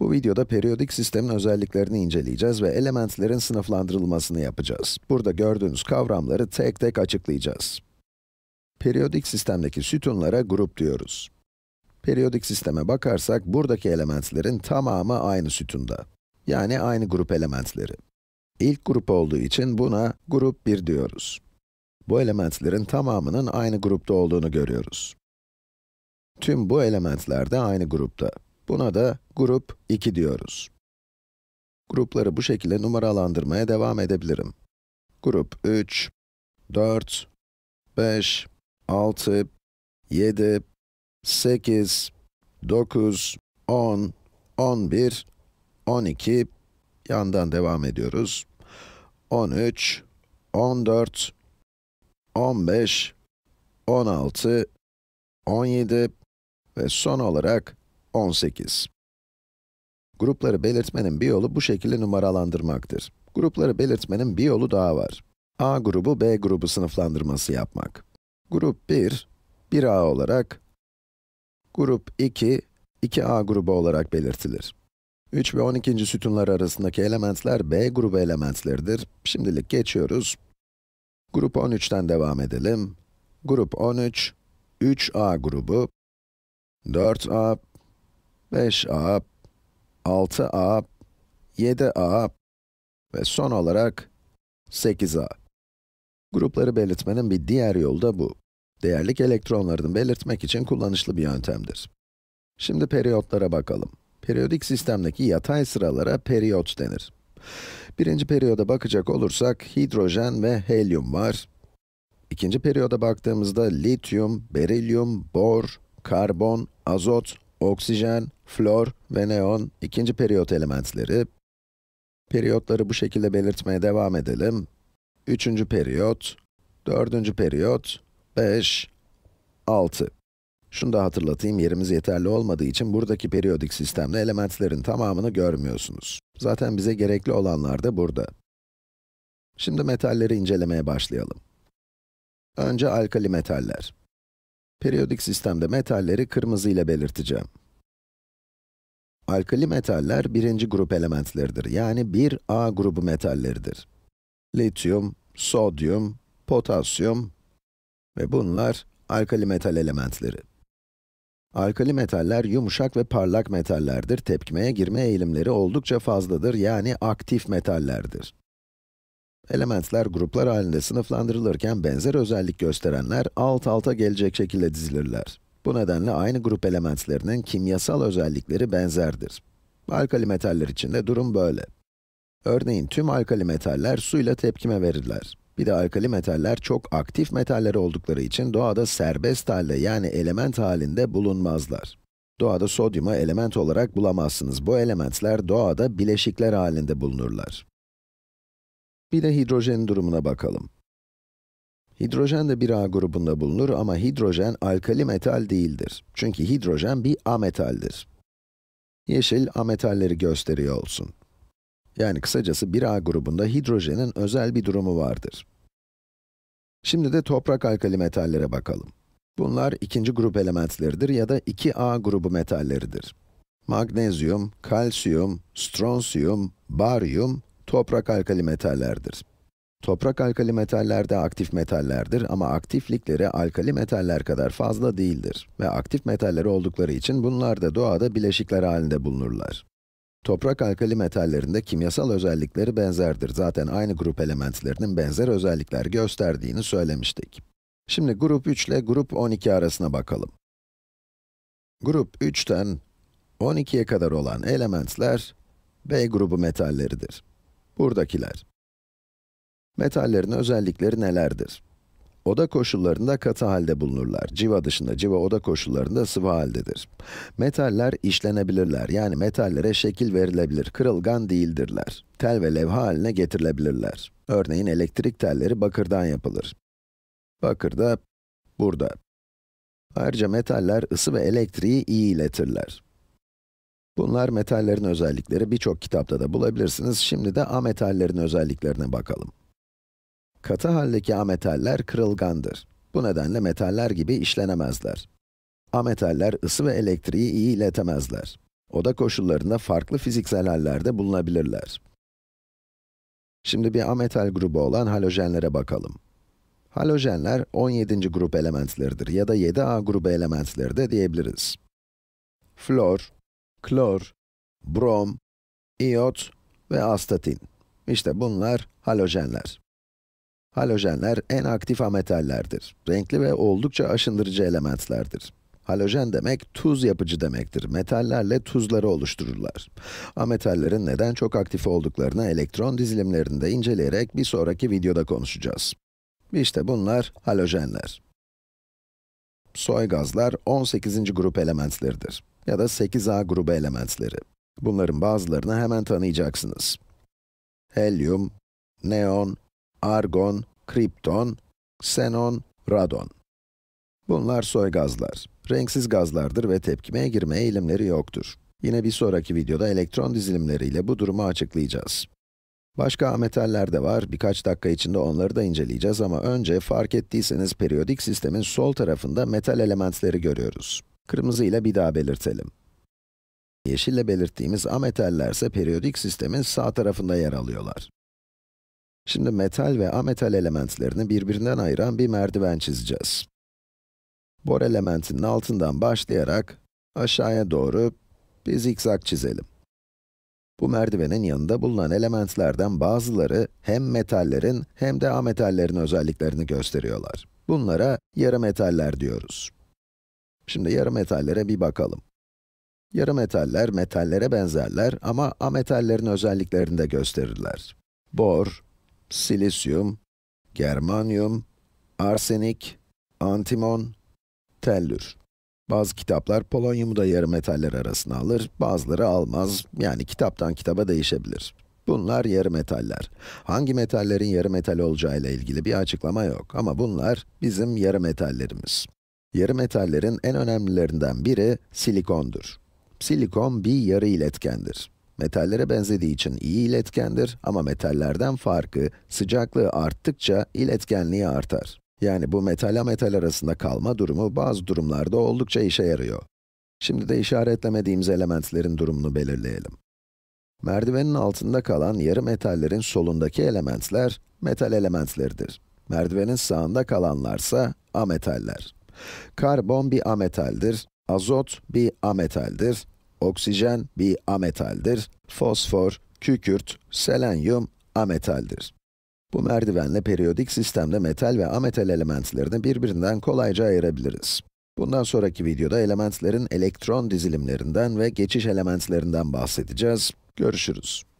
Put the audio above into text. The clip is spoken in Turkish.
Bu videoda periyodik sistemin özelliklerini inceleyeceğiz ve elementlerin sınıflandırılmasını yapacağız. Burada gördüğünüz kavramları tek tek açıklayacağız. Periyodik sistemdeki sütunlara grup diyoruz. Periyodik sisteme bakarsak, buradaki elementlerin tamamı aynı sütunda. Yani aynı grup elementleri. İlk grup olduğu için buna grup 1 diyoruz. Bu elementlerin tamamının aynı grupta olduğunu görüyoruz. Tüm bu elementler de aynı grupta. Buna da grup 2 diyoruz. Grupları bu şekilde numaralandırmaya devam edebilirim. Grup 3, 4, 5, 6, 7, 8, 9, 10, 11, 12, yandan devam ediyoruz. 13, 14, 15, 16, 17 ve son olarak 18. Grupları belirtmenin bir yolu bu şekilde numaralandırmaktır. Grupları belirtmenin bir yolu daha var. A grubu, B grubu sınıflandırması yapmak. Grup 1, 1A olarak, grup 2, 2A grubu olarak belirtilir. 3 ve 12. sütunlar arasındaki elementler B grubu elementleridir. Şimdilik geçiyoruz. Grup 13'ten devam edelim. Grup 13, 3A grubu, 4A, 5a, 6a, 7a ve son olarak 8a. Grupları belirtmenin bir diğer yolu da bu. Değerlik elektronlarını belirtmek için kullanışlı bir yöntemdir. Şimdi periyotlara bakalım. Periyodik sistemdeki yatay sıralara periyot denir. Birinci periyoda bakacak olursak hidrojen ve helyum var. İkinci periyoda baktığımızda lityum, berilyum, bor, karbon, azot, oksijen, flor ve neon ikinci periyot elementleri. Periyotları bu şekilde belirtmeye devam edelim. Üçüncü periyot, dördüncü periyot, beş, altı. Şunu da hatırlatayım, yerimiz yeterli olmadığı için buradaki periyodik sistemde elementlerin tamamını görmüyorsunuz. Zaten bize gerekli olanlar da burada. Şimdi metalleri incelemeye başlayalım. Önce alkali metaller. Periyodik sistemde metalleri kırmızı ile belirteceğim. Alkali metaller birinci grup elementleridir. Yani 1A grubu metalleridir. Lityum, sodyum, potasyum ve bunlar alkali metal elementleri. Alkali metaller yumuşak ve parlak metallerdir. Tepkimeye girme eğilimleri oldukça fazladır. Yani aktif metallerdir. Elementler gruplar halinde sınıflandırılırken benzer özellik gösterenler alt alta gelecek şekilde dizilirler. Bu nedenle aynı grup elementlerinin kimyasal özellikleri benzerdir. Alkali metaller için de durum böyle. Örneğin tüm alkali metaller suyla tepkime verirler. Bir de alkali metaller çok aktif metaller oldukları için doğada serbest halde yani element halinde bulunmazlar. Doğada sodyumu element olarak bulamazsınız. Bu elementler doğada bileşikler halinde bulunurlar. Bir de hidrojenin durumuna bakalım. Hidrojen de bir A grubunda bulunur ama hidrojen alkali metal değildir. Çünkü hidrojen bir ametaldir. Yeşil ametalleri gösteriyor olsun. Yani kısacası bir A grubunda hidrojenin özel bir durumu vardır. Şimdi de toprak alkali metallere bakalım. Bunlar ikinci grup elementleridir ya da 2A grubu metalleridir. Magnezyum, kalsiyum, stronsiyum, baryum toprak alkali metallerdir. Toprak alkali metaller de aktif metallerdir ama aktiflikleri alkali metaller kadar fazla değildir ve aktif metalleri oldukları için bunlar da doğada bileşikler halinde bulunurlar. Toprak alkali metallerinde kimyasal özellikleri benzerdir. Zaten aynı grup elementlerinin benzer özellikler gösterdiğini söylemiştik. Şimdi grup 3 ile grup 12 arasına bakalım. Grup 3'ten 12'ye kadar olan elementler B grubu metalleridir buradakiler. Metallerin özellikleri nelerdir? Oda koşullarında katı halde bulunurlar. Civa dışında, civa oda koşullarında sıvı haldedir. Metaller işlenebilirler, yani metallere şekil verilebilir, kırılgan değildirler. Tel ve levha haline getirilebilirler. Örneğin elektrik telleri bakırdan yapılır. Bakır da burada. Ayrıca metaller ısı ve elektriği iyi iletirler. Bunlar metallerin özellikleri, birçok kitapta da bulabilirsiniz. Şimdi de ametallerin özelliklerine bakalım. Katı haldeki ametaller kırılgandır. Bu nedenle metaller gibi işlenemezler. Ametaller ısı ve elektriği iyi iletemezler. Oda koşullarında farklı fiziksel hallerde bulunabilirler. Şimdi bir ametal grubu olan halojenlere bakalım. Halojenler 17. grup elementleridir ya da 7A grubu elementleri de diyebiliriz. Flor, klor, brom, iot ve astatin. İşte bunlar halojenler. Halojenler en aktif ametallerdir. Renkli ve oldukça aşındırıcı elementlerdir. Halojen demek tuz yapıcı demektir. Metallerle tuzları oluştururlar. Ametallerin neden çok aktif olduklarını elektron dizilimlerinde inceleyerek bir sonraki videoda konuşacağız. İşte bunlar halojenler. Soy gazlar 18. grup elementleridir ya da 8a grubu elementleri. Bunların bazılarını hemen tanıyacaksınız. Helyum, neon, argon, kripton, xenon, radon. Bunlar soy gazlar. Renksiz gazlardır ve tepkimeye girme eğilimleri yoktur. Yine bir sonraki videoda elektron dizilimleriyle bu durumu açıklayacağız. Başka metaller de var, birkaç dakika içinde onları da inceleyeceğiz ama önce fark ettiyseniz periyodik sistemin sol tarafında metal elementleri görüyoruz. Kırmızıyla bir daha belirtelim. Yeşille belirttiğimiz ametallerse periyodik sistemin sağ tarafında yer alıyorlar. Şimdi metal ve ametal elementlerini birbirinden ayıran bir merdiven çizeceğiz. Bor elementinin altından başlayarak aşağıya doğru bir zikzak çizelim. Bu merdivenin yanında bulunan elementlerden bazıları hem metallerin hem de ametallerin özelliklerini gösteriyorlar. Bunlara yarı metaller diyoruz. Şimdi yarı metallere bir bakalım. Yarı metaller metallere benzerler ama ametallerin özelliklerini de gösterirler. Bor, silisyum, germanyum, arsenik, antimon, tellür. Bazı kitaplar polonyumu da yarı metaller arasına alır, bazıları almaz, yani kitaptan kitaba değişebilir. Bunlar yarı metaller. Hangi metallerin yarı metal olacağı ile ilgili bir açıklama yok ama bunlar bizim yarı metallerimiz. Yarı metallerin en önemlilerinden biri silikondur. Silikon bir yarı iletkendir. Metallere benzediği için iyi iletkendir ama metallerden farkı sıcaklığı arttıkça iletkenliği artar. Yani bu metala metal arasında kalma durumu bazı durumlarda oldukça işe yarıyor. Şimdi de işaretlemediğimiz elementlerin durumunu belirleyelim. Merdivenin altında kalan yarı metallerin solundaki elementler metal elementleridir. Merdivenin sağında kalanlarsa ametaller. Karbon bir ametaldir, azot bir ametaldir, oksijen bir ametaldir, fosfor, kükürt, selenyum ametaldir. Bu merdivenle periyodik sistemde metal ve ametal elementlerini birbirinden kolayca ayırabiliriz. Bundan sonraki videoda elementlerin elektron dizilimlerinden ve geçiş elementlerinden bahsedeceğiz. Görüşürüz.